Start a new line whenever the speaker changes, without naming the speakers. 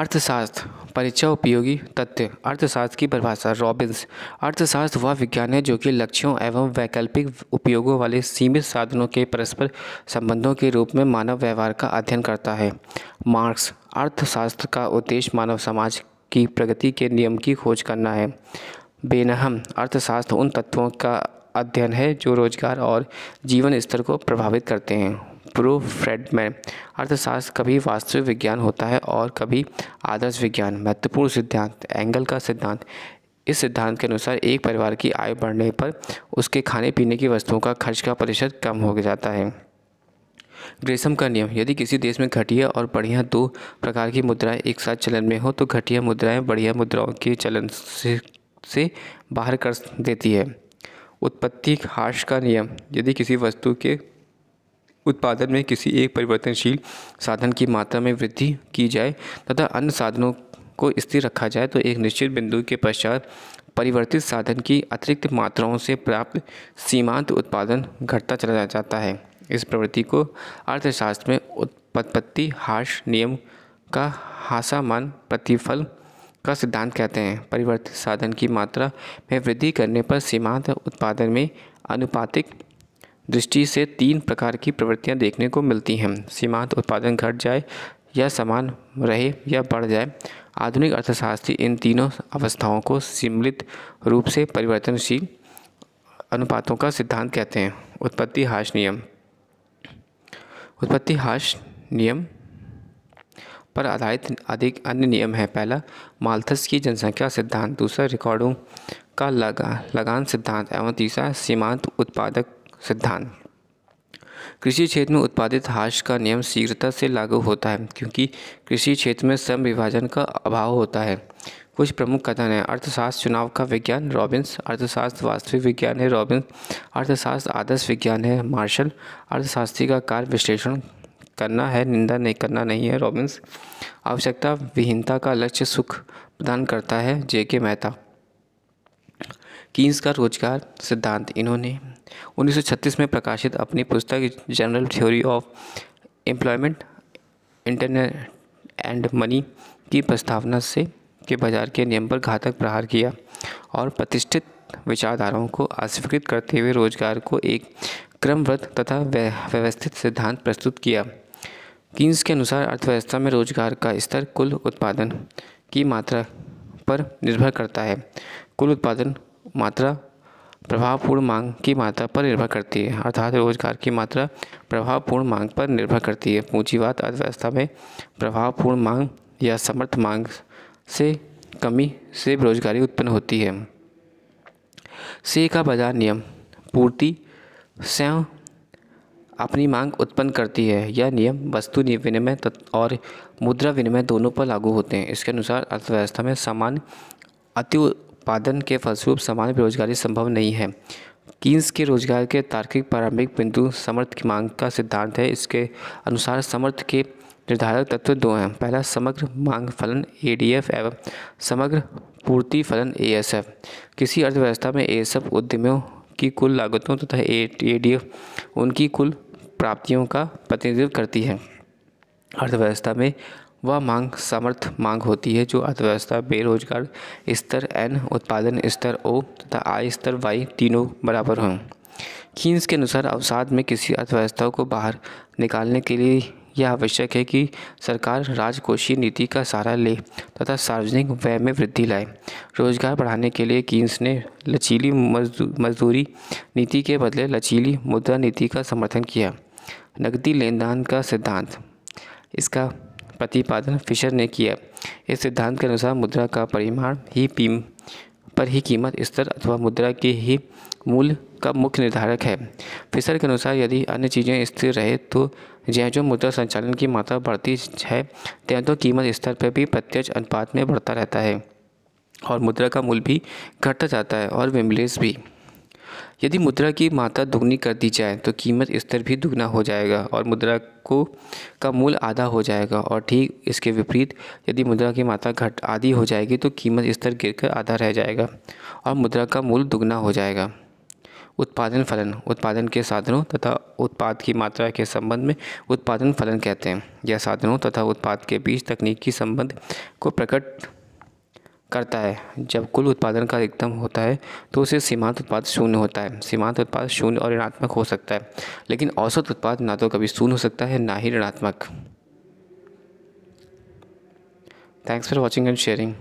अर्थशास्त्र परिचय उपयोगी तथ्य अर्थशास्त्र की परिभाषा रॉबिन्स अर्थशास्त्र वह विज्ञान है जो कि लक्ष्यों एवं वैकल्पिक उपयोगों वाले सीमित साधनों के परस्पर संबंधों के रूप में मानव व्यवहार का अध्ययन करता है मार्क्स अर्थशास्त्र का उद्देश्य मानव समाज की प्रगति के नियम की खोज करना है बेनहम अर्थशास्त्र उन तत्वों का अध्ययन है जो रोजगार और जीवन स्तर को प्रभावित करते हैं प्रूफ फ्रेडमैन अर्थशास्त्र कभी वास्तविक विज्ञान होता है और कभी आदर्श विज्ञान महत्वपूर्ण सिद्धांत एंगल का सिद्धांत इस सिद्धांत के अनुसार एक परिवार की आय बढ़ने पर उसके खाने पीने की वस्तुओं का खर्च का प्रतिशत कम हो जाता है ग्रेसम का नियम यदि किसी देश में घटिया और बढ़िया दो प्रकार की मुद्राएं एक साथ चलन में हो तो घटिया मुद्राएं बढ़िया मुद्राओं के चलन से से बाहर कर देती है उत्पत्ति हार्श का नियम यदि किसी वस्तु के उत्पादन में किसी एक परिवर्तनशील साधन की मात्रा में वृद्धि की जाए तथा अन्य साधनों को स्थिर रखा जाए तो एक निश्चित बिंदु के पश्चात परिवर्तित साधन की अतिरिक्त मात्राओं से प्राप्त सीमांत उत्पादन घटता चला जाता है इस प्रवृत्ति को अर्थशास्त्र में उत्पत्ति हाश नियम का हासामान प्रतिफल का सिद्धांत कहते हैं परिवर्तित साधन की मात्रा में वृद्धि करने पर सीमांत उत्पादन में अनुपातिक दृष्टि से तीन प्रकार की प्रवृत्तियां देखने को मिलती हैं सीमांत उत्पादन घट जाए या समान रहे या बढ़ जाए आधुनिक अर्थशास्त्री इन तीनों अवस्थाओं को सम्मिलित रूप से परिवर्तनशील अनुपातों का सिद्धांत कहते हैं उत्पत्ति हाश नियम उत्पत्ति हाश नियम पर आधारित अधिक अन्य नियम है पहला माल्थस की जनसंख्या सिद्धांत दूसरा रिकॉर्डों का लगा लगान सिद्धांत एवं तीसरा सीमांत उत्पादक सिद्धांत कृषि क्षेत्र में उत्पादित हाश का नियम शीघ्रता से लागू होता है क्योंकि कृषि क्षेत्र में सम विभाजन का अभाव होता है कुछ प्रमुख कथन है अर्थशास्त्र चुनाव का विज्ञान रॉबिन्स अर्थशास्त्र वास्तविक विज्ञान है रॉबिन्स अर्थशास्त्र आदर्श विज्ञान है मार्शल अर्थशास्त्री का कार्य विश्लेषण करना है निंदा नहीं करना नहीं है रॉबिन्स आवश्यकता विहीनता का लक्ष्य सुख प्रदान करता है जे के मेहता कीन्स का रोजगार सिद्धांत इन्होंने 1936 में प्रकाशित अपनी पुस्तक general theory of employment interest and money की प्रस्तावना से के बाजार के नियम पर घातक प्रहार किया और प्रतिष्ठित विचारधाराओं को अस्वीकृत करते हुए रोजगार को एक क्रमबद्ध तथा व्यवस्थित सिद्धांत प्रस्तुत किया किन्स के अनुसार अर्थव्यवस्था में रोजगार का स्तर कुल उत्पादन की मात्रा पर निर्भर करता है कुल उत्पादन मात्रा प्रभावपूर्ण मांग की मात्रा पर निर्भर करती है अर्थात रोजगार की मात्रा प्रभावपूर्ण मांग पर निर्भर करती है पूंजीवाद अर्थव्यवस्था में प्रभावपूर्ण मांग या समर्थ मांग से कमी से बेरोजगारी उत्पन्न होती है से का बाजार नियम पूर्ति स्वयं अपनी मांग उत्पन्न करती है यह नियम वस्तु विनिमय और मुद्रा विनिमय दोनों पर लागू होते हैं इसके अनुसार अर्थव्यवस्था में सामान्य अति उत्पादन के फलस्वरूप सामान्य बेरोजगारी संभव नहीं है कीन्स के रोजगार के तार्किक प्रारंभिक बिंदु समर्थ की मांग का सिद्धांत है इसके अनुसार समर्थ के निर्धारक तत्व दो हैं पहला समग्र मांग फलन ए एवं समग्र पूर्ति फलन ए किसी अर्थव्यवस्था में ए उद्यमियों की कुल लागतों तथा ए डी उनकी कुल प्राप्तियों का प्रतिनिधित्व करती है अर्थव्यवस्था में वह मांग समर्थ मांग होती है जो अर्थव्यवस्था बेरोजगार स्तर एन उत्पादन स्तर ओ तथा आय स्तर वाई तीनों बराबर हों कीन्स के अनुसार अवसाद में किसी अर्थव्यवस्था को बाहर निकालने के लिए यह आवश्यक है कि सरकार राजकोषीय नीति का सहारा ले तथा सार्वजनिक व्यय में वृद्धि लाए रोजगार बढ़ाने के लिए कीन्स ने लचीली मजदूरी नीति के बदले लचीली मुद्रा नीति का समर्थन किया नकदी लेनदान का सिद्धांत इसका प्रतिपादन फिशर ने किया इस सिद्धांत के अनुसार मुद्रा का परिमाण ही पीम पर ही कीमत स्तर अथवा मुद्रा के ही मूल का मुख्य निर्धारक है फिशर के अनुसार यदि अन्य चीज़ें स्थिर रहे तो जै जो मुद्रा संचालन की मात्रा बढ़ती है तय तो कीमत स्तर पर भी प्रत्यक्ष अनुपात में बढ़ता रहता है और मुद्रा का मूल भी घटता जाता है और विमलेस भी यदि मुद्रा की मात्रा दुगनी कर दी जाए तो कीमत स्तर भी दुगना हो जाएगा और मुद्रा को का मूल आधा हो जाएगा और ठीक इसके विपरीत यदि मुद्रा की मात्रा घट आधी हो जाएगी तो कीमत स्तर गिरकर आधा रह जाएगा और मुद्रा का मूल दुगना हो जाएगा उत्पादन फलन उत्पादन के साधनों तथा उत्पाद की मात्रा के संबंध में उत्पादन फलन कहते हैं यह साधनों तथा उत्पाद के बीच तकनीकी संबंध को प्रकट करता है जब कुल उत्पादन का अधिकतम होता है तो उसे सीमांत उत्पाद शून्य होता है सीमांत उत्पाद शून्य और ऋणात्मक हो सकता है लेकिन औसत उत्पाद ना तो कभी शून्य हो सकता है ना ही ऋणात्मक thanks for watching and sharing